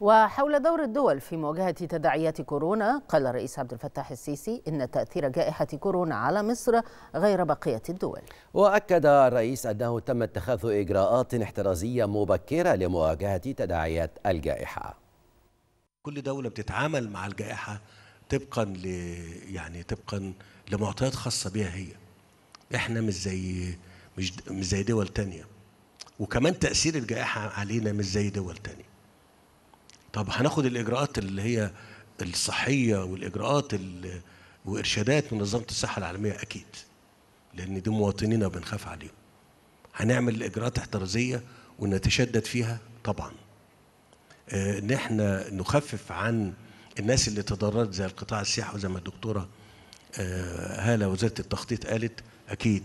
وحول دور الدول في مواجهة تداعيات كورونا قال الرئيس عبد الفتاح السيسي إن تأثير جائحة كورونا على مصر غير بقية الدول وأكد الرئيس أنه تم اتخاذ إجراءات احترازية مبكرة لمواجهة تداعيات الجائحة كل دولة بتتعامل مع الجائحة طبقا ل يعني طبقا لمعطيات خاصة بها هي احنا مش زي مش مش زي دول تانية وكمان تأثير الجائحة علينا مش زي دول تانية طب هناخد الاجراءات اللي هي الصحيه والاجراءات وارشادات من منظمه الصحه العالميه اكيد لان دي مواطنينا بنخاف عليهم هنعمل الاجراءات احترازيه ونتشدد فيها طبعا آه، ان احنا نخفف عن الناس اللي تضررت زي القطاع السياحي وزي ما الدكتوره آه، هاله وزاره التخطيط قالت اكيد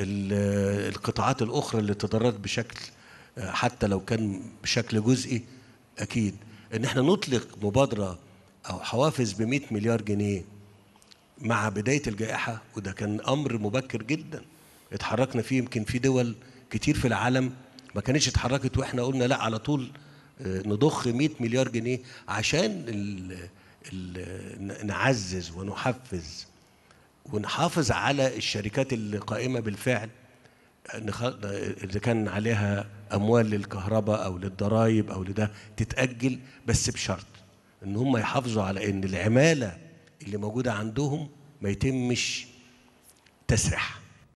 القطاعات الاخرى اللي تضررت بشكل آه، حتى لو كان بشكل جزئي اكيد ان احنا نطلق مبادره او حوافز ب 100 مليار جنيه مع بدايه الجائحه وده كان امر مبكر جدا اتحركنا فيه يمكن في دول كتير في العالم ما كانتش اتحركت واحنا قلنا لا على طول آه، نضخ 100 مليار جنيه عشان الـ الـ نعزز ونحفز ونحافظ على الشركات القائمه بالفعل آه، اذا كان عليها اموال للكهرباء او للضرايب او لده تتاجل بس بشرط ان هم يحافظوا على ان العماله اللي موجوده عندهم ما يتمش تسريحها